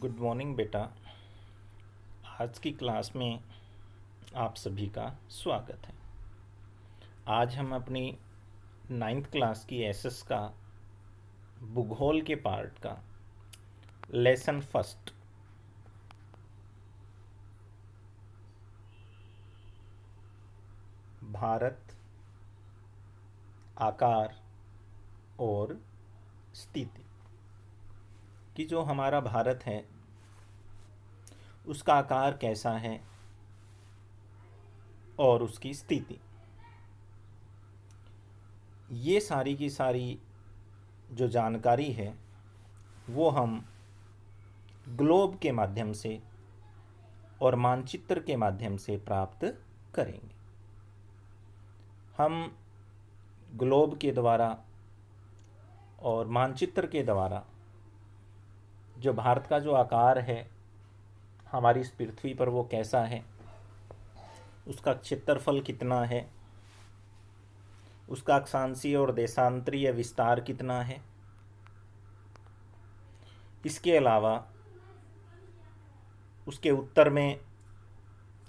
good morning बेटा आज की क्लास में आप सभी का स्वागत है आज हम अपनी नाइन्थ क्लास की एसएस का भूगोल के पार्ट का लेसन फर्स्ट भारत आकार और स्थिति कि जो हमारा भारत है उसका आकार कैसा है और उसकी स्थिति ये सारी की सारी जो जानकारी है वो हम ग्लोब के माध्यम से और मानचित्र के माध्यम से प्राप्त करेंगे हम ग्लोब के द्वारा और मानचित्र के द्वारा जो भारत का जो आकार है हमारी इस पृथ्वी पर वो कैसा है उसका क्षेत्रफल कितना है उसका अक्षांशीय और देशांतरीय विस्तार कितना है इसके अलावा उसके उत्तर में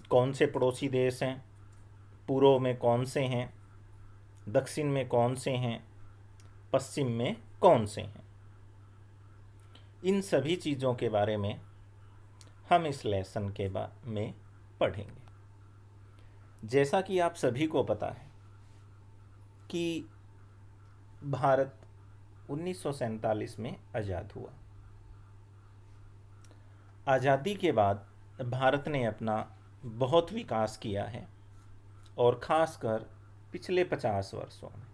कौन से पड़ोसी देश हैं पूर्व में कौन से हैं दक्षिण में कौन से हैं पश्चिम में कौन से हैं इन सभी चीज़ों के बारे में हम इस लेसन के में पढ़ेंगे जैसा कि आप सभी को पता है कि भारत उन्नीस में आज़ाद हुआ आज़ादी के बाद भारत ने अपना बहुत विकास किया है और ख़ासकर पिछले पचास वर्षों में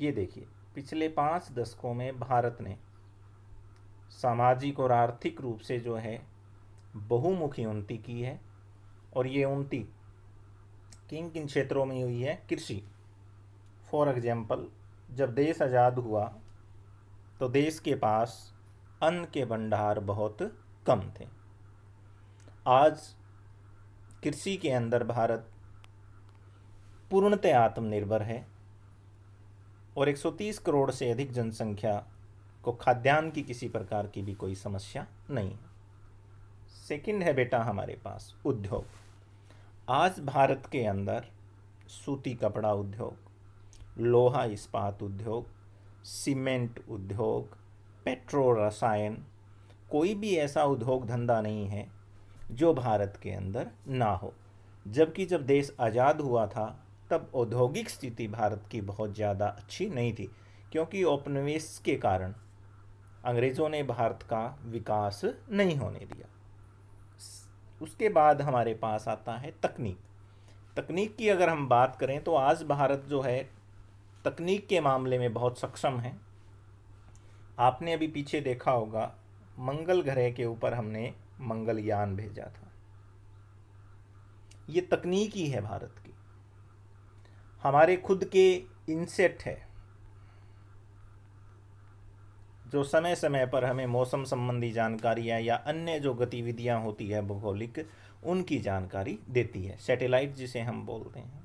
ये देखिए पिछले पाँच दशकों में भारत ने सामाजिक और आर्थिक रूप से जो है बहुमुखी उन्नति की है और ये उन्नति किन किन क्षेत्रों में हुई है कृषि फॉर एग्जाम्पल जब देश आज़ाद हुआ तो देश के पास अन्न के भंडार बहुत कम थे आज कृषि के अंदर भारत पूर्णतः आत्मनिर्भर है और 130 करोड़ से अधिक जनसंख्या को खाद्यान्न की किसी प्रकार की भी कोई समस्या नहीं है सेकंड है बेटा हमारे पास उद्योग आज भारत के अंदर सूती कपड़ा उद्योग लोहा इस्पात उद्योग सीमेंट उद्योग पेट्रो रसायन कोई भी ऐसा उद्योग धंधा नहीं है जो भारत के अंदर ना हो जबकि जब देश आज़ाद हुआ था तब औद्योगिक स्थिति भारत की बहुत ज़्यादा अच्छी नहीं थी क्योंकि औपनिवेश के कारण अंग्रेज़ों ने भारत का विकास नहीं होने दिया उसके बाद हमारे पास आता है तकनीक तकनीक की अगर हम बात करें तो आज भारत जो है तकनीक के मामले में बहुत सक्षम है आपने अभी पीछे देखा होगा मंगल ग्रह के ऊपर हमने मंगलयान भेजा था ये तकनीक ही है भारत हमारे खुद के इंसेक्ट है जो समय समय पर हमें मौसम संबंधी जानकारियाँ या अन्य जो गतिविधियाँ होती है भौगोलिक उनकी जानकारी देती है सैटेलाइट जिसे हम बोलते हैं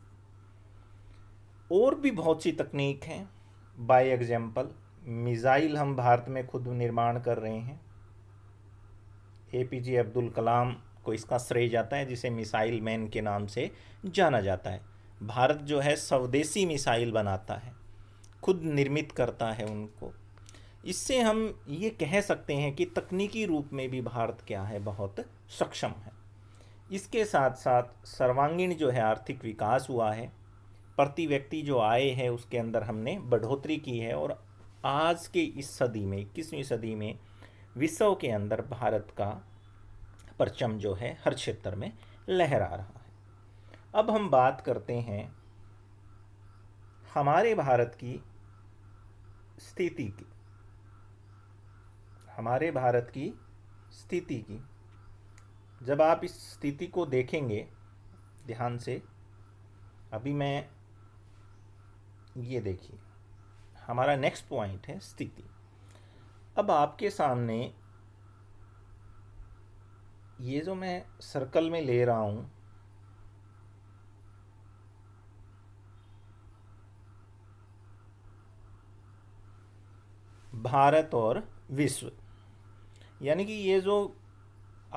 और भी बहुत सी तकनीक हैं बाय एग्जाम्पल मिज़ाइल हम भारत में खुद निर्माण कर रहे हैं ए पी जे अब्दुल कलाम को इसका श्रेय जाता है जिसे मिसाइल मैन के नाम से जाना जाता है भारत जो है स्वदेशी मिसाइल बनाता है खुद निर्मित करता है उनको इससे हम ये कह सकते हैं कि तकनीकी रूप में भी भारत क्या है बहुत सक्षम है इसके साथ साथ सर्वांगीण जो है आर्थिक विकास हुआ है प्रति व्यक्ति जो आए है उसके अंदर हमने बढ़ोतरी की है और आज के इस सदी में इक्कीसवीं सदी में विश्व के अंदर भारत का परचम जो है हर क्षेत्र में लहरा रहा अब हम बात करते हैं हमारे भारत की स्थिति की हमारे भारत की स्थिति की जब आप इस स्थिति को देखेंगे ध्यान से अभी मैं ये देखिए हमारा नेक्स्ट पॉइंट है स्थिति अब आपके सामने ये जो मैं सर्कल में ले रहा हूँ भारत और विश्व यानी कि ये जो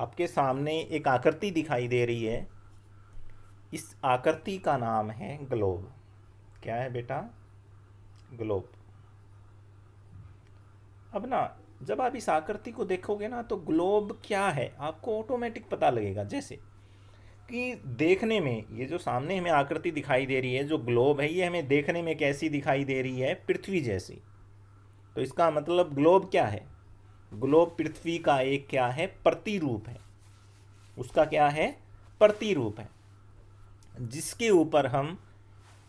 आपके सामने एक आकृति दिखाई दे रही है इस आकृति का नाम है ग्लोब क्या है बेटा ग्लोब अब ना जब आप इस आकृति को देखोगे ना तो ग्लोब क्या है आपको ऑटोमेटिक पता लगेगा जैसे कि देखने में ये जो सामने हमें आकृति दिखाई दे रही है जो ग्लोब है ये हमें देखने में कैसी दिखाई दे रही है पृथ्वी जैसी तो इसका मतलब ग्लोब क्या है ग्लोब पृथ्वी का एक क्या है प्रतिरूप है उसका क्या है प्रतिरूप है जिसके ऊपर हम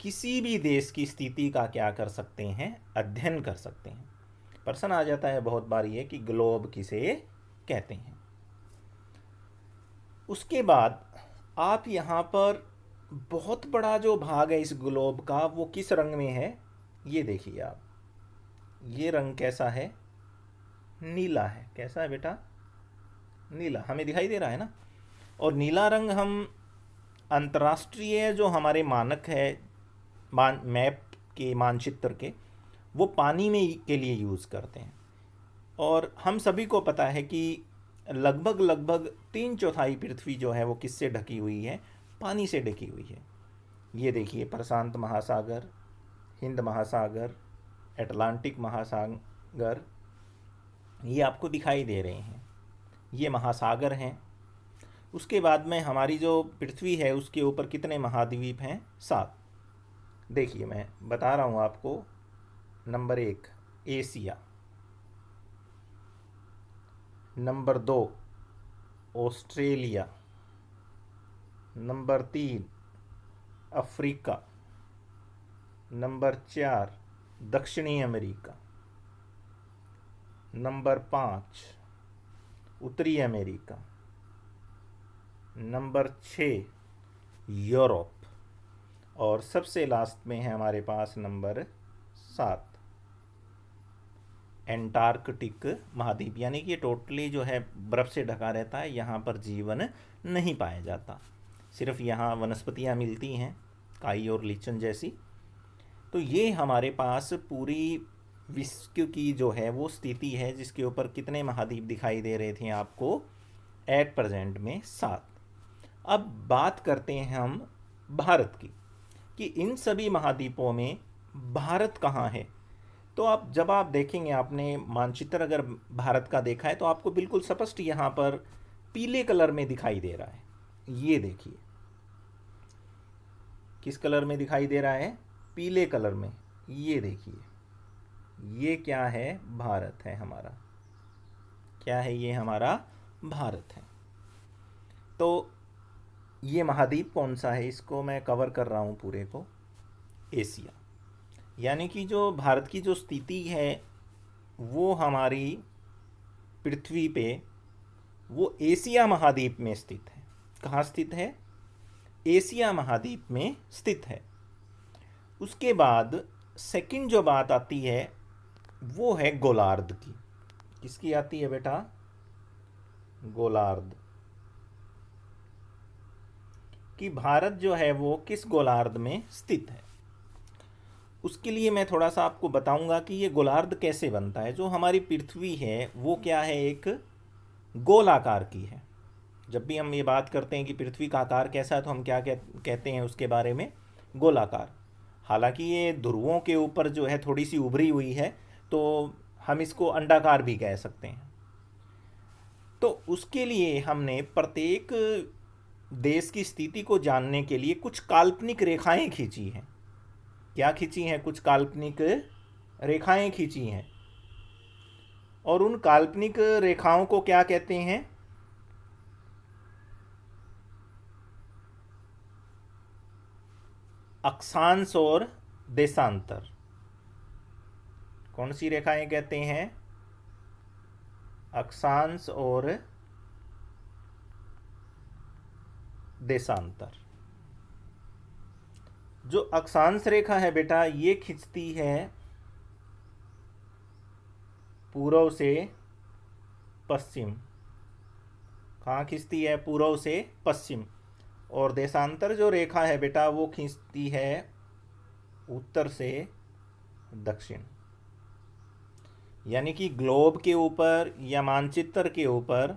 किसी भी देश की स्थिति का क्या कर सकते हैं अध्ययन कर सकते हैं प्रश्न आ जाता है बहुत बार ये कि ग्लोब किसे कहते हैं उसके बाद आप यहाँ पर बहुत बड़ा जो भाग है इस ग्लोब का वो किस रंग में है ये देखिए आप ये रंग कैसा है नीला है कैसा है बेटा नीला हमें दिखाई दे रहा है ना और नीला रंग हम अंतर्राष्ट्रीय जो हमारे मानक है मान मैप के मानचित्र के वो पानी में के लिए यूज़ करते हैं और हम सभी को पता है कि लगभग लगभग तीन चौथाई पृथ्वी जो है वो किससे ढकी हुई है पानी से ढकी हुई है ये देखिए प्रशांत महासागर हिंद महासागर अटलांटिक महासागर ये आपको दिखाई दे रहे हैं ये महासागर हैं उसके बाद में हमारी जो पृथ्वी है उसके ऊपर कितने महाद्वीप हैं सात देखिए मैं बता रहा हूँ आपको नंबर एक एशिया नंबर दो ऑस्ट्रेलिया नंबर तीन अफ्रीका नंबर चार दक्षिणी अमेरिका नंबर पाँच उत्तरी अमेरिका नंबर छः यूरोप और सबसे लास्ट में है हमारे पास नंबर सात एंटार्कटिक महाद्वीप यानी कि टोटली जो है बर्फ़ से ढका रहता है यहाँ पर जीवन नहीं पाया जाता सिर्फ यहाँ वनस्पतियाँ मिलती हैं काई और लीचन जैसी तो ये हमारे पास पूरी विश्व की जो है वो स्थिति है जिसके ऊपर कितने महाद्वीप दिखाई दे रहे थे आपको एट प्रेजेंट में सात अब बात करते हैं हम भारत की कि इन सभी महाद्वीपों में भारत कहाँ है तो आप जब आप देखेंगे आपने मानचित्र अगर भारत का देखा है तो आपको बिल्कुल स्पष्ट यहाँ पर पीले कलर में दिखाई दे रहा है ये देखिए किस कलर में दिखाई दे रहा है पीले कलर में ये देखिए ये क्या है भारत है हमारा क्या है ये हमारा भारत है तो ये महाद्वीप कौन सा है इसको मैं कवर कर रहा हूँ पूरे को एशिया यानी कि जो भारत की जो स्थिति है वो हमारी पृथ्वी पे वो एशिया महाद्वीप में स्थित है कहाँ स्थित है एशिया महाद्वीप में स्थित है उसके बाद सेकंड जो बात आती है वो है गोलार्द की किसकी आती है बेटा गोलार्द कि भारत जो है वो किस गोलार्ध में स्थित है उसके लिए मैं थोड़ा सा आपको बताऊंगा कि ये गोलार्ध कैसे बनता है जो हमारी पृथ्वी है वो क्या है एक गोलाकार की है जब भी हम ये बात करते हैं कि पृथ्वी का आकार कैसा है तो हम क्या कहते हैं उसके बारे में गोलाकार हालांकि ये ध्रुवों के ऊपर जो है थोड़ी सी उभरी हुई है तो हम इसको अंडाकार भी कह सकते हैं तो उसके लिए हमने प्रत्येक देश की स्थिति को जानने के लिए कुछ काल्पनिक रेखाएं खींची हैं क्या खींची हैं कुछ काल्पनिक रेखाएं खींची हैं और उन काल्पनिक रेखाओं को क्या कहते हैं अक्षांश और देशांतर कौन सी रेखाएं कहते हैं अक्षांश और देशांतर जो अक्षांश रेखा है बेटा ये खींचती है पूर्व से पश्चिम कहाँ खींचती है पूर्व से पश्चिम और देशांतर जो रेखा है बेटा वो खींचती है उत्तर से दक्षिण यानी कि ग्लोब के ऊपर या मानचित्र के ऊपर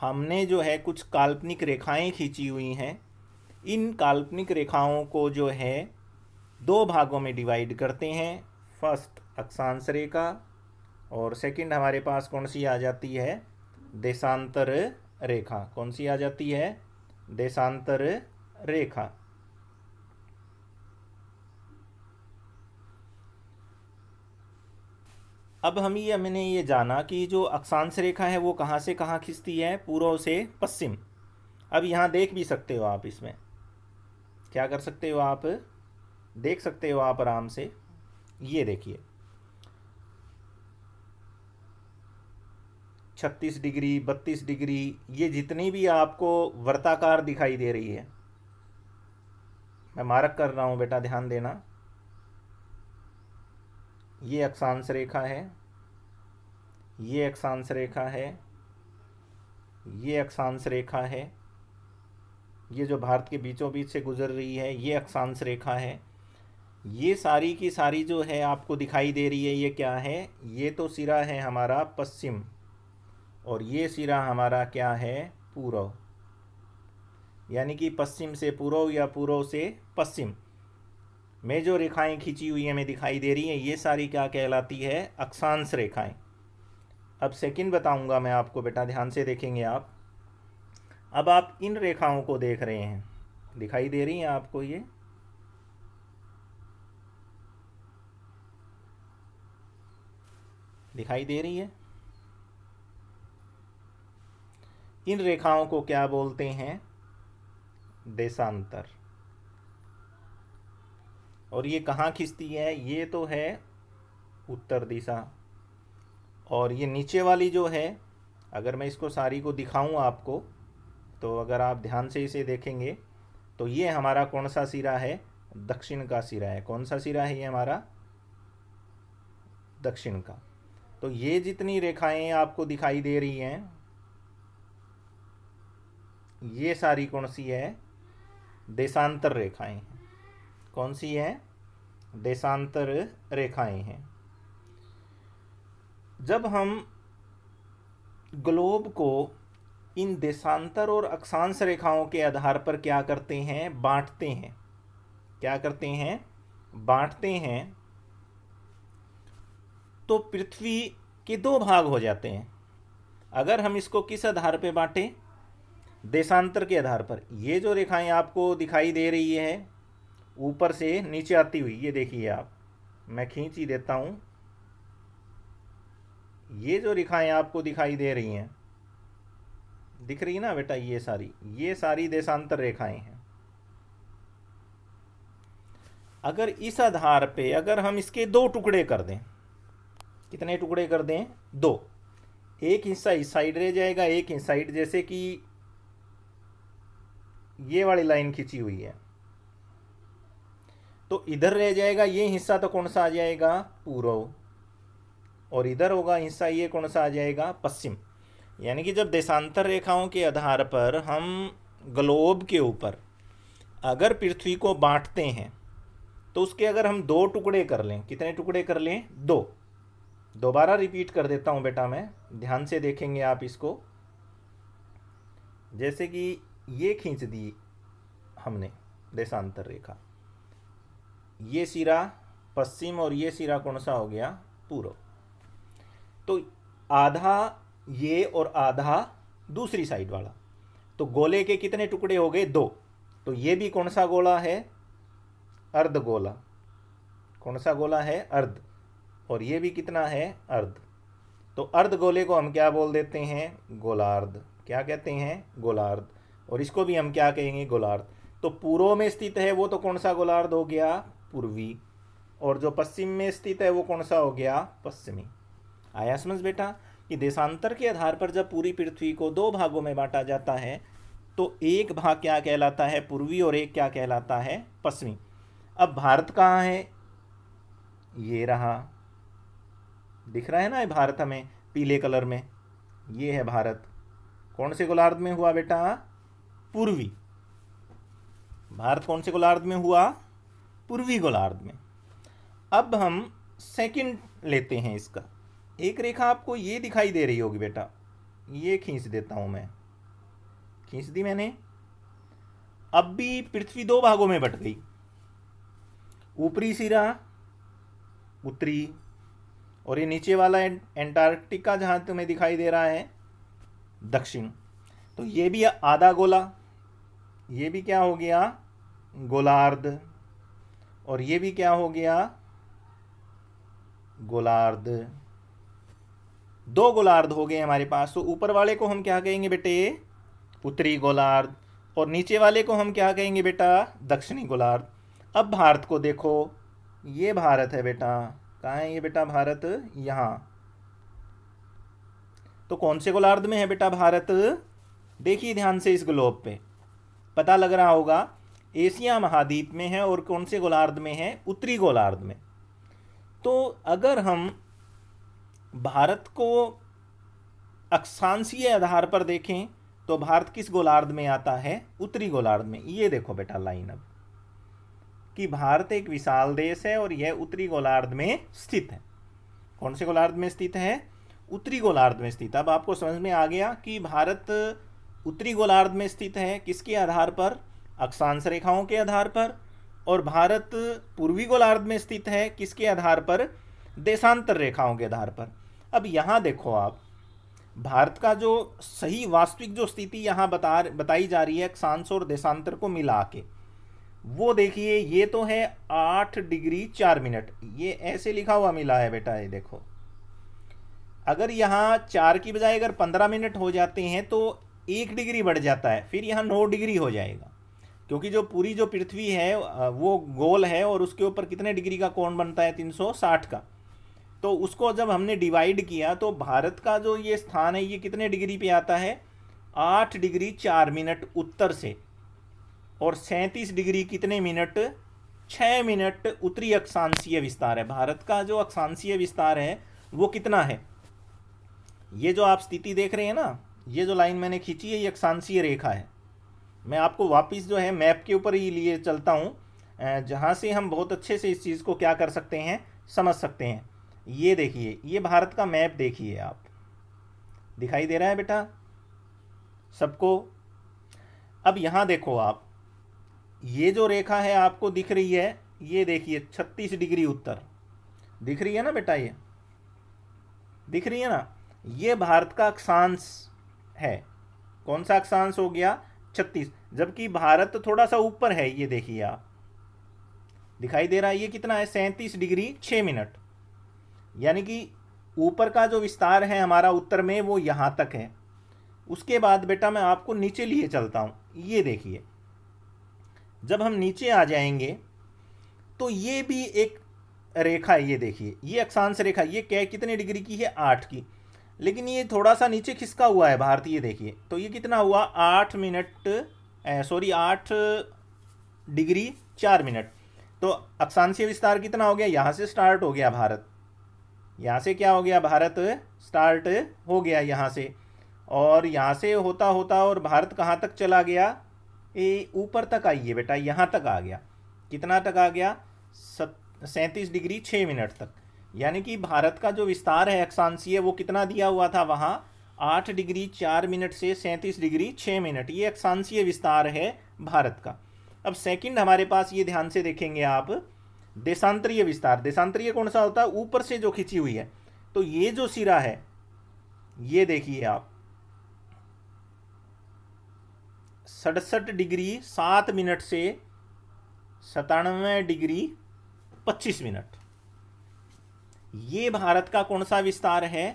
हमने जो है कुछ काल्पनिक रेखाएं खींची हुई हैं इन काल्पनिक रेखाओं को जो है दो भागों में डिवाइड करते हैं फर्स्ट अक्षांश रेखा और सेकंड हमारे पास कौन सी आ जाती है देशांतर रेखा कौन सी आ जाती है देशांतर रेखा अब हम ये मैंने ये जाना कि जो अक्षांश रेखा है वो कहाँ से कहाँ खिंचती है पूर्व से पश्चिम अब यहाँ देख भी सकते हो आप इसमें क्या कर सकते हो आप देख सकते हो आप आराम से ये देखिए छत्तीस डिग्री बत्तीस डिग्री ये जितनी भी आपको वर्ताकार दिखाई दे रही है मैं मारक कर रहा हूँ बेटा ध्यान देना ये अक्षांश रेखा है ये अक्षांश रेखा है ये अक्षांश रेखा है ये जो भारत के बीचों बीच से गुजर रही है ये अक्षांश रेखा है ये सारी की सारी जो है आपको दिखाई दे रही है ये क्या है ये तो सिरा है हमारा पश्चिम और ये सिरा हमारा क्या है पूर्व यानी कि पश्चिम से पूर्व या पूर्व से पश्चिम में जो रेखाएं खींची हुई हमें दिखाई दे रही हैं ये सारी क्या कहलाती है अक्षांश रेखाएं अब सेकंड बताऊंगा मैं आपको बेटा ध्यान से देखेंगे आप अब आप इन रेखाओं को देख रहे हैं दिखाई दे रही हैं आपको ये दिखाई दे रही है इन रेखाओं को क्या बोलते हैं देशांतर और ये कहाँ खींचती है ये तो है उत्तर दिशा और ये नीचे वाली जो है अगर मैं इसको सारी को दिखाऊं आपको तो अगर आप ध्यान से इसे देखेंगे तो ये हमारा कौन सा सिरा है दक्षिण का सिरा है कौन सा सिरा है ये हमारा दक्षिण का तो ये जितनी रेखाएं आपको दिखाई दे रही हैं ये सारी कौन सी है देशांतर रेखाएं हैं कौन सी है देशांतर रेखाएं हैं जब हम ग्लोब को इन देशांतर और अक्षांश रेखाओं के आधार पर क्या करते हैं बांटते हैं क्या करते हैं बांटते हैं तो पृथ्वी के दो भाग हो जाते हैं अगर हम इसको किस आधार पर बांटें देशांतर के आधार पर ये जो रेखाएं आपको दिखाई दे रही है ऊपर से नीचे आती हुई ये देखिए आप मैं खींच ही देता हूँ ये जो रेखाएं आपको दिखाई दे रही हैं दिख रही है ना बेटा ये सारी ये सारी देशांतर रेखाएं हैं अगर इस आधार पे अगर हम इसके दो टुकड़े कर दें कितने टुकड़े कर दें दो एक हिस्सा इस साइड रह जाएगा एक इस साइड जैसे कि ये वाली लाइन खींची हुई है तो इधर रह जाएगा ये हिस्सा तो कौन सा आ जाएगा पूर्व और इधर होगा हिस्सा ये कौन सा आ जाएगा पश्चिम यानी कि जब देशांतर रेखाओं के आधार पर हम ग्लोब के ऊपर अगर पृथ्वी को बांटते हैं तो उसके अगर हम दो टुकड़े कर लें कितने टुकड़े कर लें दो दोबारा रिपीट कर देता हूँ बेटा मैं ध्यान से देखेंगे आप इसको जैसे कि ये खींच दी हमने देशांतर रेखा ये सिरा पश्चिम और ये सिरा कौन सा हो गया पूर्व तो आधा ये और आधा दूसरी साइड वाला तो गोले के कितने टुकड़े हो गए दो तो ये भी कौन सा गोला है अर्ध गोला कौन सा गोला है अर्ध और ये भी कितना है अर्ध तो अर्ध गोले को हम क्या बोल देते हैं गोलार्ध क्या कहते हैं गोलार्ध और इसको भी हम क्या कहेंगे गोलार्ध तो पूर्व में स्थित है वो तो कौन सा गोलार्ध हो गया पूर्वी और जो पश्चिम में स्थित है वो कौन सा हो गया पश्चिमी आया समझ बेटा कि देशांतर के आधार पर जब पूरी पृथ्वी को दो भागों में बांटा जाता है तो एक भाग क्या कहलाता है पूर्वी और एक क्या कहलाता है पश्चिमी अब भारत कहाँ है ये रहा दिख रहा है ना ये भारत हमें पीले कलर में ये है भारत कौन से गोलार्ध में हुआ बेटा पूर्वी भारत कौन से गोलार्ध में हुआ पूर्वी गोलार्ध में अब हम सेकंड लेते हैं इसका एक रेखा आपको ये दिखाई दे रही होगी बेटा ये खींच देता हूं मैं खींच दी मैंने अब भी पृथ्वी दो भागों में बट गई ऊपरी सिरा उत्तरी और ये नीचे वाला एंटार्क्टिका जहां तुम्हें दिखाई दे रहा है दक्षिण तो ये भी आधा गोला ये भी क्या हो गया गोलार्ध और ये भी क्या हो गया गोलार्ध दो गोलार्ध हो गए हमारे पास तो ऊपर वाले को हम क्या कहेंगे बेटे उत्तरी गोलार्ध और नीचे वाले को हम क्या कहेंगे बेटा दक्षिणी गोलार्ध अब भारत को देखो ये भारत है बेटा कहाँ है ये बेटा भारत यहाँ तो कौन से गोलार्ध में है बेटा भारत देखिए ध्यान से इस ग्लोब पे पता लग रहा होगा एशिया महाद्वीप में है और कौन से गोलार्ध में है उत्तरी गोलार्ध में तो अगर हम भारत को अक्षांशीय आधार पर देखें तो भारत किस गोलार्ध में आता है उत्तरी गोलार्ध में ये देखो बेटा लाइन अब कि भारत एक विशाल देश है और यह उत्तरी गोलार्ध में स्थित है कौन से गोलार्ध में स्थित है उत्तरी गोलार्ध में स्थित अब आपको समझ में आ गया कि भारत उत्तरी गोलार्ध में स्थित है किसके आधार पर अक्षांश रेखाओं के आधार पर और भारत पूर्वी गोलार्ध में स्थित है किसके आधार पर देशांतर रेखाओं के आधार पर अब यहाँ देखो आप भारत का जो सही वास्तविक जो स्थिति यहाँ बता बताई जा रही है अक्षांश और देशांतर को मिला के वो देखिए ये तो है आठ डिग्री चार मिनट ये ऐसे लिखा हुआ मिला है बेटा ये देखो अगर यहाँ चार की बजाय अगर पंद्रह मिनट हो जाते हैं तो एक डिग्री बढ़ जाता है फिर यहाँ नौ डिग्री हो जाएगा क्योंकि जो पूरी जो पृथ्वी है वो गोल है और उसके ऊपर कितने डिग्री का कोण बनता है 360 का तो उसको जब हमने डिवाइड किया तो भारत का जो ये स्थान है ये कितने डिग्री पे आता है आठ डिग्री चार मिनट उत्तर से और सैंतीस डिग्री कितने मिनट छः मिनट उत्तरी अक्षांशीय विस्तार है भारत का जो अक्षांशीय विस्तार है वो कितना है ये जो आप स्थिति देख रहे हैं ना ये जो लाइन मैंने खींची है ये अक्षांशीय रेखा है मैं आपको वापस जो है मैप के ऊपर ही लिए चलता हूँ जहाँ से हम बहुत अच्छे से इस चीज़ को क्या कर सकते हैं समझ सकते हैं ये देखिए ये भारत का मैप देखिए आप दिखाई दे रहा है बेटा सबको अब यहाँ देखो आप ये जो रेखा है आपको दिख रही है ये देखिए छत्तीस डिग्री उत्तर दिख रही है ना बेटा ये दिख रही है ना ये भारत का अक्षांश है कौन सा अक्षांश हो गया छत्तीस जबकि भारत तो थोड़ा सा ऊपर है ये देखिए आप दिखाई दे रहा है ये कितना है सैंतीस डिग्री छः मिनट यानी कि ऊपर का जो विस्तार है हमारा उत्तर में वो यहाँ तक है उसके बाद बेटा मैं आपको नीचे लिए चलता हूँ ये देखिए जब हम नीचे आ जाएंगे तो ये भी एक रेखा है ये देखिए ये अक्षांश रेखा ये क्या कितने डिग्री की है आठ की लेकिन ये थोड़ा सा नीचे खिसका हुआ है भारतीय देखिए तो ये कितना हुआ आठ मिनट सॉरी आठ डिग्री चार मिनट तो अक्षांशीय विस्तार कितना हो गया यहाँ से स्टार्ट हो गया भारत यहाँ से क्या हो गया भारत स्टार्ट हो गया यहाँ से और यहाँ से होता होता और भारत कहाँ तक चला गया ये ऊपर तक आइए बेटा यहाँ तक आ गया कितना तक आ गया सत सैंतीस डिग्री छः मिनट तक यानी कि भारत का जो विस्तार है अक्षांशीय वो कितना दिया हुआ था वहाँ आठ डिग्री चार मिनट से सैंतीस डिग्री छः मिनट ये अक्षांशीय विस्तार है भारत का अब सेकंड हमारे पास ये ध्यान से देखेंगे आप देशांतरीय विस्तार देशांतरीय कौन सा होता है ऊपर से जो खिंची हुई है तो ये जो सिरा है ये देखिए आप सड़सठ डिग्री सात मिनट से सतानवे डिग्री पच्चीस मिनट ये भारत का कौन सा विस्तार है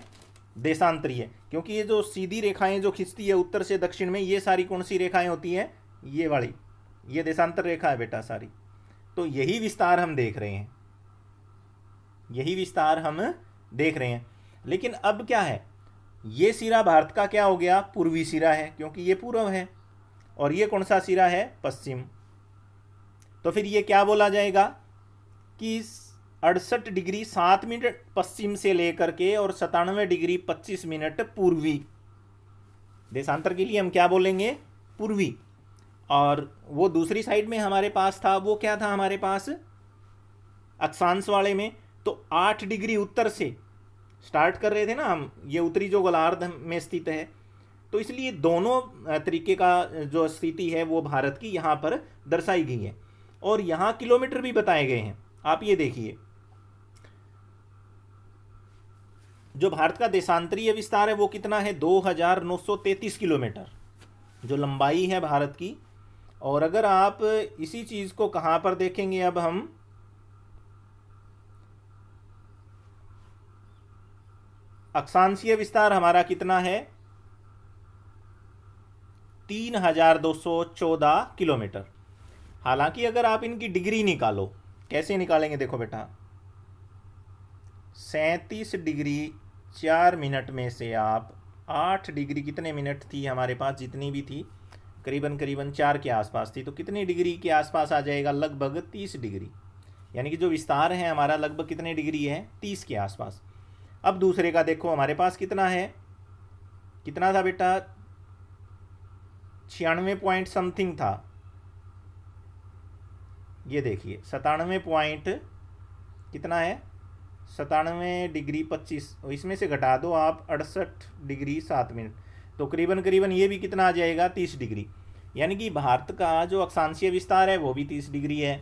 देशांतरीय क्योंकि ये जो सीधी रेखाएं जो खिंचती है उत्तर से दक्षिण में ये सारी कौन सी रेखाएं होती हैं ये वाली ये देशांतर रेखा है बेटा सारी तो यही विस्तार हम देख रहे हैं यही विस्तार हम देख रहे हैं लेकिन अब क्या है ये सिरा भारत का क्या हो गया पूर्वी सिरा है क्योंकि ये पूर्व है और ये कौन सा सिरा है पश्चिम तो फिर ये क्या बोला जाएगा कि अड़सठ डिग्री सात मिनट पश्चिम से लेकर के और सतानवे डिग्री पच्चीस मिनट पूर्वी देशांतर के लिए हम क्या बोलेंगे पूर्वी और वो दूसरी साइड में हमारे पास था वो क्या था हमारे पास अक्षांश वाले में तो आठ डिग्री उत्तर से स्टार्ट कर रहे थे ना हम ये उत्तरी जो गोलार्ध में स्थित है तो इसलिए दोनों तरीके का जो स्थिति है वो भारत की यहाँ पर दर्शाई गई है और यहाँ किलोमीटर भी बताए गए हैं आप ये देखिए जो भारत का देशांतरीय विस्तार है वो कितना है 2933 किलोमीटर जो लंबाई है भारत की और अगर आप इसी चीज़ को कहाँ पर देखेंगे अब हम अक्षांशीय विस्तार हमारा कितना है तीन हजार दो सौ चौदह किलोमीटर हालांकि अगर आप इनकी डिग्री निकालो कैसे निकालेंगे देखो बेटा सैंतीस डिग्री चार मिनट में से आप आठ डिग्री कितने मिनट थी हमारे पास जितनी भी थी करीबन करीबन चार के आसपास थी तो कितने डिग्री के आसपास आ जाएगा लगभग तीस डिग्री यानी कि जो विस्तार है हमारा लगभग कितने डिग्री है तीस के आसपास अब दूसरे का देखो हमारे पास कितना है कितना था बेटा छियानवे पॉइंट समथिंग था ये देखिए सतानवे पॉइंट कितना है सतानवे डिग्री पच्चीस इसमें से घटा दो आप अड़सठ डिग्री सात मिनट तो करीबन करीबन ये भी कितना आ जाएगा तीस डिग्री यानी कि भारत का जो अक्षांशीय विस्तार है वो भी तीस डिग्री है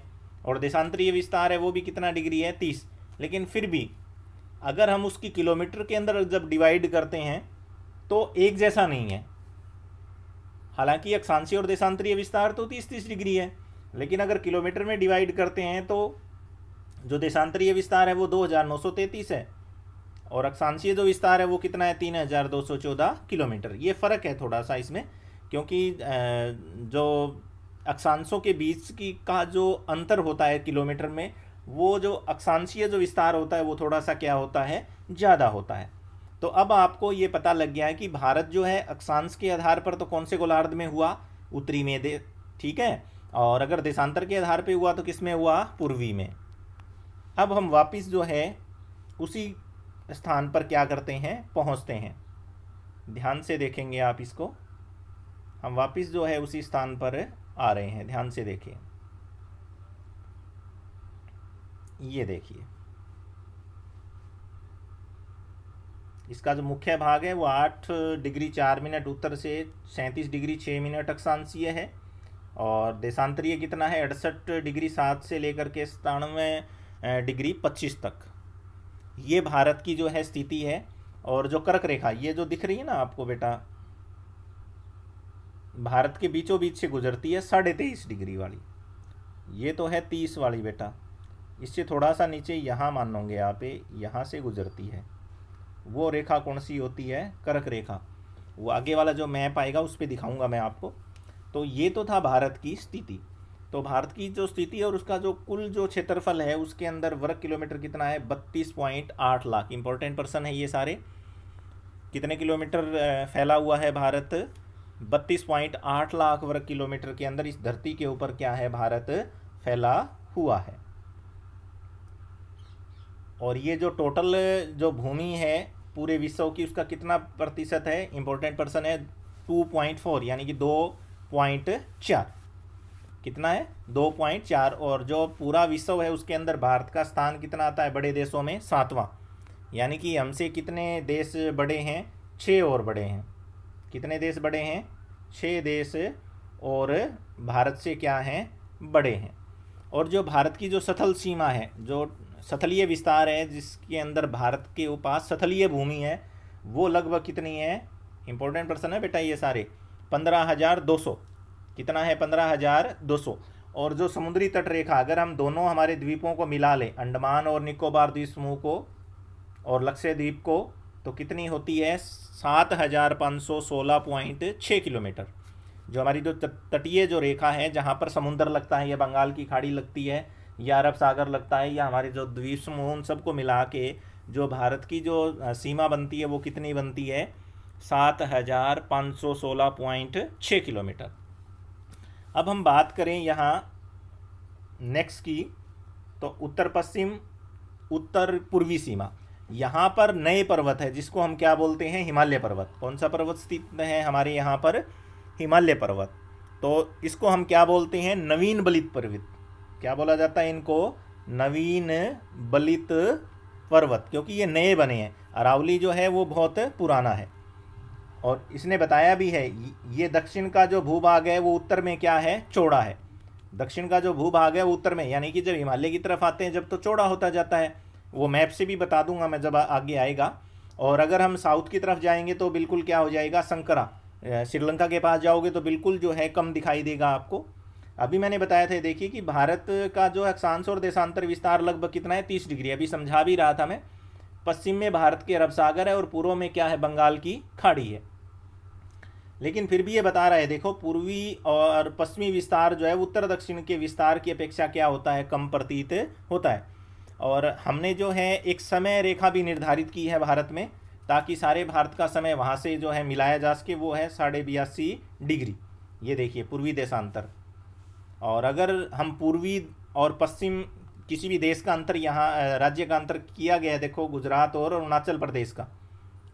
और देशांतरीय विस्तार है वो भी कितना डिग्री है तीस लेकिन फिर भी अगर हम उसकी किलोमीटर के अंदर जब डिवाइड करते हैं तो एक जैसा नहीं है हालांकि अक्षांशीय और देशांतरीय विस्तार तो तीस तीस डिग्री है लेकिन अगर किलोमीटर में डिवाइड करते हैं तो जो देशांतरीय विस्तार है वो दो हज़ार नौ सौ तैतीस है और अक्षांशीय जो विस्तार है वो कितना है तीन हज़ार दो सौ चौदह किलोमीटर ये फ़र्क है थोड़ा सा इसमें क्योंकि जो अक्षांशों के बीच की का जो अंतर होता है किलोमीटर में वो जो अक्षांशीय जो विस्तार होता है वो थोड़ा सा क्या होता है ज़्यादा होता है तो अब आपको ये पता लग गया है कि भारत जो है अक्षांश के आधार पर तो कौन से गोलार्ध में हुआ उत्तरी में दे ठीक है और अगर देशांतर के आधार पे हुआ तो किस में हुआ पूर्वी में अब हम वापस जो है उसी स्थान पर क्या करते हैं पहुंचते हैं ध्यान से देखेंगे आप इसको हम वापस जो है उसी स्थान पर आ रहे हैं ध्यान से देखिए ये देखिए इसका जो मुख्य भाग है वो आठ डिग्री चार मिनट उत्तर से सैंतीस डिग्री छः मिनट अक्षांशीय है और देशांतरीय कितना है अड़सठ डिग्री सात से लेकर के सतानवे डिग्री पच्चीस तक ये भारत की जो है स्थिति है और जो कर्क रेखा ये जो दिख रही है ना आपको बेटा भारत के बीचों बीच से गुजरती है साढ़े तेईस डिग्री वाली ये तो है तीस वाली बेटा इससे थोड़ा सा नीचे यहाँ मान लोगे आप यहाँ से गुजरती है वो रेखा कौन सी होती है कर्क रेखा वो आगे वाला जो मैप आएगा उस पर दिखाऊंगा मैं आपको तो ये तो था भारत की स्थिति तो भारत की जो स्थिति है और उसका जो कुल जो क्षेत्रफल है उसके अंदर वर्ग किलोमीटर कितना है बत्तीस पॉइंट आठ लाख इंपॉर्टेंट पर्सन है ये सारे कितने किलोमीटर फैला हुआ है भारत बत्तीस पॉइंट आठ लाख वर्ग किलोमीटर के अंदर इस धरती के ऊपर क्या है भारत फैला हुआ है और ये जो टोटल जो भूमि है पूरे विश्व की उसका कितना प्रतिशत है इंपॉर्टेंट पर्सन है टू फोर यानी कि दो पॉइंट चार कितना है दो पॉइंट चार और जो पूरा विश्व है उसके अंदर भारत का स्थान कितना आता है बड़े देशों में सातवां यानी कि हमसे कितने देश बड़े हैं छः और बड़े हैं कितने देश बड़े हैं छः देश और भारत से क्या हैं बड़े हैं और जो भारत की जो सथल सीमा है जो सथलीय विस्तार है जिसके अंदर भारत के उपास सथलीय भूमि है वो लगभग कितनी है इंपॉर्टेंट पर्सन है बेटा ये सारे पंद्रह हज़ार दो सौ कितना है पंद्रह हज़ार दो सौ और जो समुद्री तट रेखा अगर हम दोनों हमारे द्वीपों को मिला लें अंडमान और निकोबार द्वीप समूह को और लक्षद्वीप को तो कितनी होती है सात हज़ार पाँच सौ सोलह पॉइंट छः किलोमीटर जो हमारी जो तटीय जो रेखा है जहाँ पर समुंदर लगता है या बंगाल की खाड़ी लगती है या अरब सागर लगता है या हमारे जो द्वीप समूह उन सबको मिला के जो भारत की जो सीमा बनती है वो कितनी बनती है सात हज़ार पाँच सौ सोलह पॉइंट छः किलोमीटर अब हम बात करें यहाँ नेक्स्ट की तो उत्तर पश्चिम उत्तर पूर्वी सीमा यहाँ पर नए पर्वत है जिसको हम क्या बोलते हैं हिमालय पर्वत कौन सा पर्वत स्थित है हमारे यहाँ पर हिमालय पर्वत तो इसको हम क्या बोलते हैं नवीन बलित पर्वत क्या बोला जाता है इनको नवीन बलित पर्वत क्योंकि ये नए बने हैं अरावली जो है वो बहुत पुराना है और इसने बताया भी है ये दक्षिण का जो भूभाग है वो उत्तर में क्या है चौड़ा है दक्षिण का जो भूभाग है वो उत्तर में यानी कि जब हिमालय की तरफ आते हैं जब तो चौड़ा होता जाता है वो मैप से भी बता दूंगा मैं जब आगे आएगा और अगर हम साउथ की तरफ जाएंगे तो बिल्कुल क्या हो जाएगा संकरा श्रीलंका के पास जाओगे तो बिल्कुल जो है कम दिखाई देगा आपको अभी मैंने बताया था देखिए कि भारत का जो अक्षांश और देशांतर विस्तार लगभग कितना है तीस डिग्री अभी समझा भी रहा था मैं पश्चिम में भारत के अरब सागर है और पूर्व में क्या है बंगाल की खाड़ी है लेकिन फिर भी ये बता रहा है देखो पूर्वी और पश्चिमी विस्तार जो है उत्तर दक्षिण के विस्तार की अपेक्षा क्या होता है कम प्रतीत होता है और हमने जो है एक समय रेखा भी निर्धारित की है भारत में ताकि सारे भारत का समय वहाँ से जो है मिलाया जा सके वो है साढ़े बयासी डिग्री ये देखिए पूर्वी देशांतर और अगर हम पूर्वी और पश्चिम किसी भी देश का अंतर यहाँ राज्य का अंतर किया गया है देखो गुजरात और अरुणाचल प्रदेश का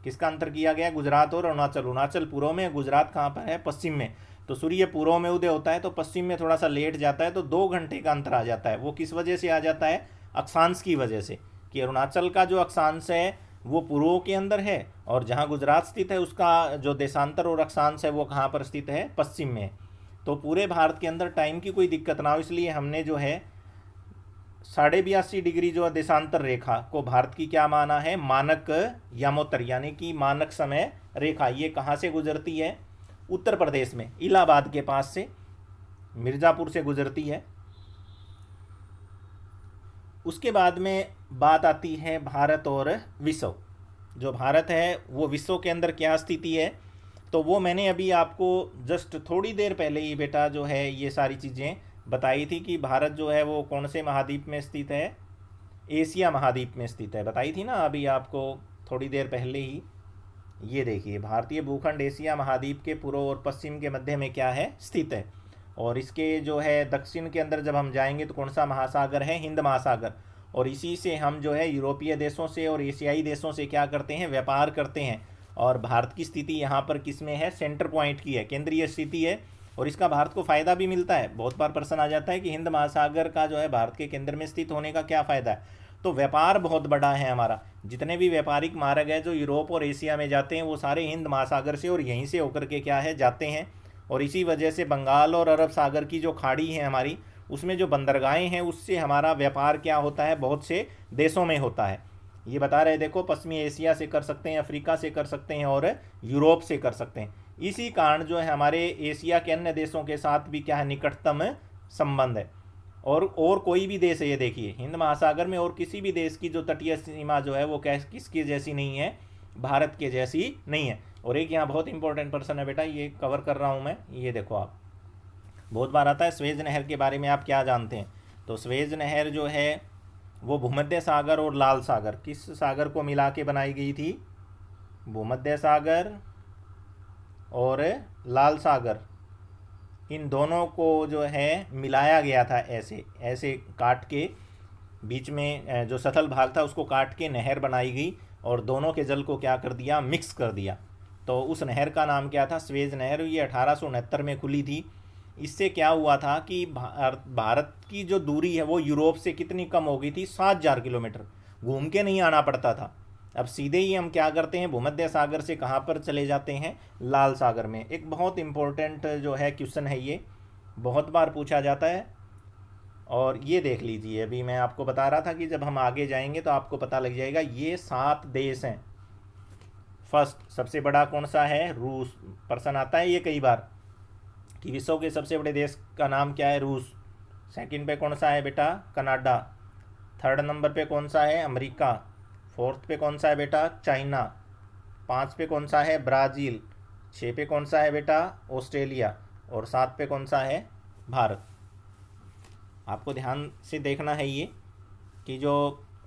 किसका अंतर किया गया गुजरात और अरुणाचल अरुणाचल पूर्व में गुजरात कहाँ पर है पश्चिम में तो सूर्य पूर्व में उदय होता है तो पश्चिम में थोड़ा सा लेट जाता है तो दो घंटे का अंतर आ जाता है वो किस वजह से आ जाता है अक्षांश की वजह से कि अरुणाचल का जो अक्षांश है वो पूर्व के अंदर है और जहाँ गुजरात स्थित है उसका जो देशांतर और अक्षांश है वो कहाँ पर स्थित है पश्चिम में तो पूरे भारत के अंदर टाइम की कोई दिक्कत ना हो इसलिए हमने जो है साढ़े बयासी डिग्री जो है देशांतर रेखा को भारत की क्या माना है मानक यमोत्तर यानी कि मानक समय रेखा ये कहाँ से गुजरती है उत्तर प्रदेश में इलाहाबाद के पास से मिर्ज़ापुर से गुजरती है उसके बाद में बात आती है भारत और विश्व जो भारत है वो विश्व के अंदर क्या स्थिति है तो वो मैंने अभी आपको जस्ट थोड़ी देर पहले ही बेटा जो है ये सारी चीज़ें बताई थी कि भारत जो है वो कौन से महाद्वीप में स्थित है एशिया महाद्वीप में स्थित है बताई थी ना अभी आपको थोड़ी देर पहले ही ये देखिए भारतीय भूखंड एशिया महाद्वीप के पूर्व और पश्चिम के मध्य में क्या है स्थित है और इसके जो है दक्षिण के अंदर जब हम जाएंगे तो कौन सा महासागर है हिंद महासागर और इसी से हम जो है यूरोपीय देशों से और एशियाई देशों से क्या करते हैं व्यापार करते हैं और भारत की स्थिति यहाँ पर किस में है सेंटर पॉइंट की है केंद्रीय स्थिति है और इसका भारत को फ़ायदा भी मिलता है बहुत बार प्रश्न आ जाता है कि हिंद महासागर का जो है भारत के केंद्र में स्थित होने का क्या फ़ायदा है तो व्यापार बहुत बड़ा है हमारा जितने भी व्यापारिक मार्ग है जो यूरोप और एशिया में जाते हैं वो सारे हिंद महासागर से और यहीं से होकर के क्या है जाते हैं और इसी वजह से बंगाल और अरब सागर की जो खाड़ी है हमारी उसमें जो बंदरगाहें हैं उससे हमारा व्यापार क्या होता है बहुत से देशों में होता है ये बता रहे देखो पश्चिमी एशिया से कर सकते हैं अफ्रीका से कर सकते हैं और यूरोप से कर सकते हैं इसी कारण जो है हमारे एशिया के अन्य देशों के साथ भी क्या है निकटतम संबंध है और और कोई भी देश है ये देखिए हिंद महासागर में और किसी भी देश की जो तटीय सीमा जो है वो कैस किसकी जैसी नहीं है भारत के जैसी नहीं है और एक यहाँ बहुत इंपॉर्टेंट पर्सन है बेटा ये कवर कर रहा हूँ मैं ये देखो आप बहुत बार आता है स्वेज नहर के बारे में आप क्या जानते हैं तो स्वेज नहर जो है वो भूमध्य सागर और लाल सागर किस सागर को मिला के बनाई गई थी भूमध्य सागर और लाल सागर इन दोनों को जो है मिलाया गया था ऐसे ऐसे काट के बीच में जो सथल भाग था उसको काट के नहर बनाई गई और दोनों के जल को क्या कर दिया मिक्स कर दिया तो उस नहर का नाम क्या था स्वेज नहर ये अठारह में खुली थी इससे क्या हुआ था कि भारत की जो दूरी है वो यूरोप से कितनी कम हो गई थी सात हज़ार किलोमीटर घूम के नहीं आना पड़ता था अब सीधे ही हम क्या करते हैं भूमध्य सागर से कहाँ पर चले जाते हैं लाल सागर में एक बहुत इंपॉर्टेंट जो है क्वेश्चन है ये बहुत बार पूछा जाता है और ये देख लीजिए अभी मैं आपको बता रहा था कि जब हम आगे जाएंगे तो आपको पता लग जाएगा ये सात देश हैं फर्स्ट सबसे बड़ा कौन सा है रूस पर्सन आता है ये कई बार कि विश्व के सबसे बड़े देश का नाम क्या है रूस सेकंड पे कौन सा है बेटा कनाडा थर्ड नंबर पे कौन सा है अमेरिका फोर्थ पे कौन सा है बेटा चाइना पाँच पे कौन सा है ब्राज़ील छः पे कौन सा है बेटा ऑस्ट्रेलिया और सात पे कौन सा है भारत आपको ध्यान से देखना है ये कि जो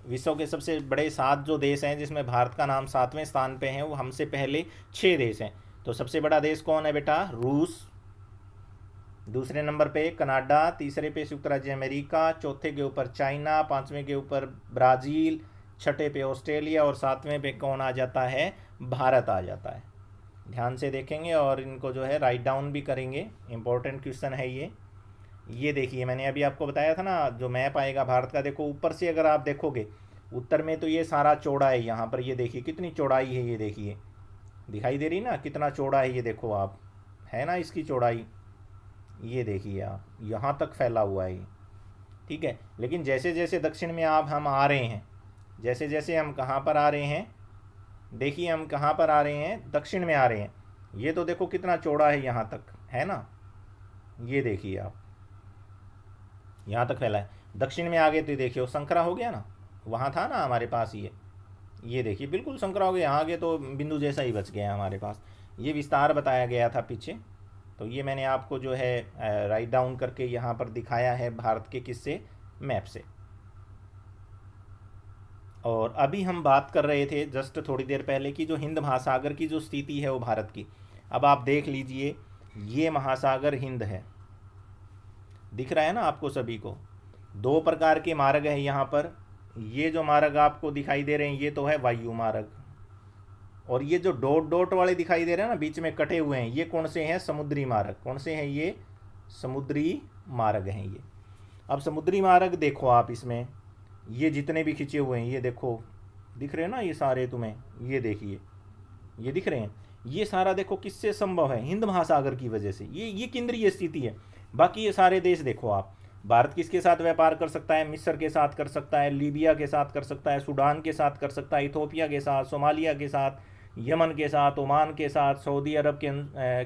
विश्व के सबसे बड़े सात जो देश हैं जिसमें भारत का नाम सातवें स्थान पे है वो हमसे पहले छः देश हैं तो सबसे बड़ा देश कौन है बेटा रूस दूसरे नंबर पे कनाडा तीसरे पे संयुक्त राज्य अमेरिका चौथे के ऊपर चाइना पाँचवें के ऊपर ब्राज़ील छठे पे ऑस्ट्रेलिया और सातवें पे कौन आ जाता है भारत आ जाता है ध्यान से देखेंगे और इनको जो है राइट डाउन भी करेंगे इंपॉर्टेंट क्वेश्चन है ये ये देखिए मैंने अभी आपको बताया था ना जो मैप आएगा भारत का देखो ऊपर से अगर आप देखोगे उत्तर में तो ये सारा चौड़ा है यहाँ पर ये देखिए कितनी चौड़ाई है ये देखिए दिखाई दे रही ना कितना चौड़ा है ये देखो आप है ना इसकी चौड़ाई ये देखिए आप यहाँ तक फैला हुआ है ठीक है लेकिन जैसे जैसे दक्षिण में आप हम आ रहे हैं जैसे जैसे हम कहाँ पर आ रहे हैं देखिए हम कहाँ पर आ रहे हैं दक्षिण में आ रहे हैं ये तो देखो कितना चौड़ा है यहाँ तक है ना ये देखिए आप यहाँ तक फैला है दक्षिण में आ गए तो देखिए वो संकरा हो गया ना वहाँ था ना हमारे पास ये ये देखिए बिल्कुल संकरा हो गया यहाँ आगे तो बिंदु जैसा ही बच गया हमारे पास ये विस्तार बताया गया था पीछे तो ये मैंने आपको जो है राइट डाउन करके यहाँ पर दिखाया है भारत के किस्से मैप से और अभी हम बात कर रहे थे जस्ट थोड़ी देर पहले कि जो हिंद महासागर की जो स्थिति है वो भारत की अब आप देख लीजिए ये महासागर हिंद है दिख रहा है ना आपको सभी को दो प्रकार के मार्ग हैं यहाँ पर ये जो मार्ग आपको दिखाई दे रहे हैं ये तो है वायु मार्ग और ये जो डोट डोट वाले दिखाई दे रहे हैं ना बीच में कटे हुए हैं ये कौन से हैं समुद्री मार्ग कौन से हैं ये समुद्री मार्ग हैं ये अब समुद्री मार्ग देखो आप इसमें ये जितने भी खिंचे हुए हैं ये देखो दिख रहे हैं ना ये सारे तुम्हें ये देखिए ये दिख रहे हैं ये सारा देखो किससे संभव है हिंद महासागर की वजह से ये ये केंद्रीय स्थिति है बाकी ये सारे देश देखो आप भारत किसके साथ व्यापार कर सकता है मिस्र के साथ कर सकता है लीबिया के साथ कर सकता है सूडान के साथ कर सकता है इथोपिया के साथ सोमालिया के साथ यमन के साथ ओमान के साथ सऊदी अरब के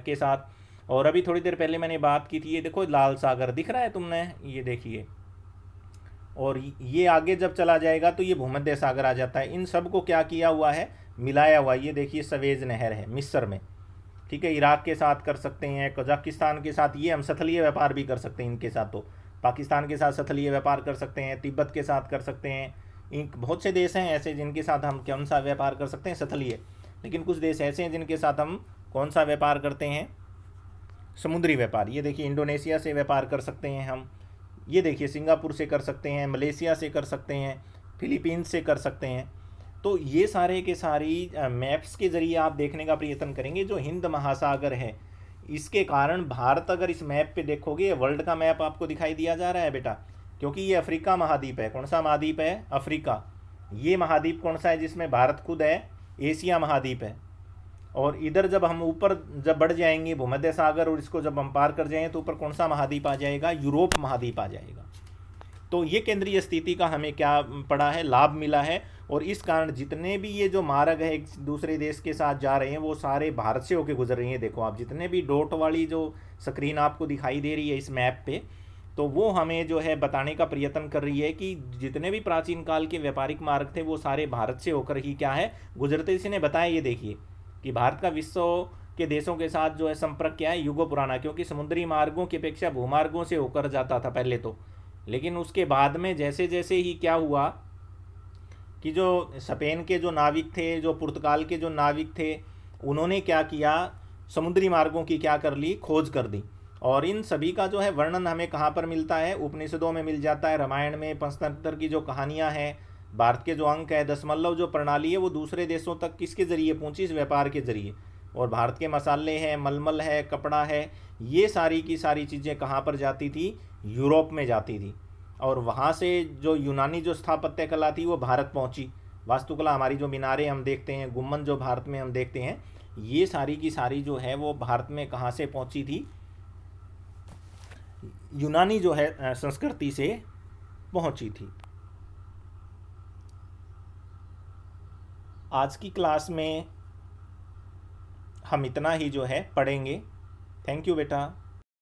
के साथ और अभी थोड़ी देर पहले मैंने बात की थी ये देखो लाल सागर दिख रहा है तुमने ये देखिए और ये आगे जब चला जाएगा तो ये भूमध्य सागर आ जाता है इन सब को क्या किया हुआ है मिलाया हुआ ये देखिए सवेज नहर है मिस्र में ठीक है इराक के साथ कर सकते हैं कजाकिस्तान के साथ ये हम सथलीय व्यापार भी कर सकते हैं इनके साथ तो पाकिस्तान के साथ सथलीय व्यापार कर सकते हैं तिब्बत के साथ कर सकते हैं इन बहुत से देश हैं ऐसे जिनके साथ हम कौन सा व्यापार कर सकते हैं सथलीय लेकिन कुछ देश ऐसे हैं जिनके साथ हम कौन सा व्यापार करते हैं समुद्री व्यापार ये देखिए इंडोनेशिया से व्यापार कर सकते हैं हम ये देखिए सिंगापुर से कर सकते हैं मलेशिया से कर सकते हैं फिलीपींस से कर सकते हैं तो ये सारे के सारी मैप्स के ज़रिए आप देखने का प्रयत्न करेंगे जो हिंद महासागर है इसके कारण भारत अगर इस मैप पे देखोगे वर्ल्ड का मैप आपको दिखाई दिया जा रहा है बेटा क्योंकि ये अफ्रीका महाद्वीप है कौन सा महाद्वीप है अफ्रीका ये महाद्वीप कौन सा है जिसमें भारत खुद है एशिया महाद्वीप है और इधर जब हम ऊपर जब बढ़ जाएंगे भूमध्य सागर और इसको जब हम पार कर जाएँ तो ऊपर कौन सा महाद्वीप आ जाएगा यूरोप महाद्वीप आ जाएगा तो ये केंद्रीय स्थिति का हमें क्या पड़ा है लाभ मिला है और इस कारण जितने भी ये जो मार्ग है एक दूसरे देश के साथ जा रहे हैं वो सारे भारत से होके गुजर रही हैं देखो आप जितने भी डोट वाली जो स्क्रीन आपको दिखाई दे रही है इस मैप पे तो वो हमें जो है बताने का प्रयत्न कर रही है कि जितने भी प्राचीन काल के व्यापारिक मार्ग थे वो सारे भारत से होकर ही क्या है गुजरते इसी ने बताया ये देखिए कि भारत का विश्व के देशों के साथ जो है संपर्क क्या है युगो पुराना क्योंकि समुद्री मार्गों की अपेक्षा भूमार्गों से होकर जाता था पहले तो लेकिन उसके बाद में जैसे जैसे ही क्या हुआ कि जो स्पेन के जो नाविक थे जो पुर्तगाल के जो नाविक थे उन्होंने क्या किया समुद्री मार्गों की क्या कर ली खोज कर दी और इन सभी का जो है वर्णन हमें कहाँ पर मिलता है उपनिषदों में मिल जाता है रामायण में पंचतंत्र की जो कहानियाँ हैं भारत के जो अंक है दशमलव जो प्रणाली है वो दूसरे देशों तक किसके ज़रिए पहुँची इस व्यापार के ज़रिए और भारत के मसाले हैं मलमल है कपड़ा है ये सारी की सारी चीज़ें कहाँ पर जाती थी यूरोप में जाती थी और वहाँ से जो यूनानी जो स्थापत्य कला थी वो भारत पहुँची वास्तुकला हमारी जो मीनारें हम देखते हैं गुम्मन जो भारत में हम देखते हैं ये सारी की सारी जो है वो भारत में कहाँ से पहुँची थी यूनानी जो है संस्कृति से पहुँची थी आज की क्लास में हम इतना ही जो है पढ़ेंगे थैंक यू बेटा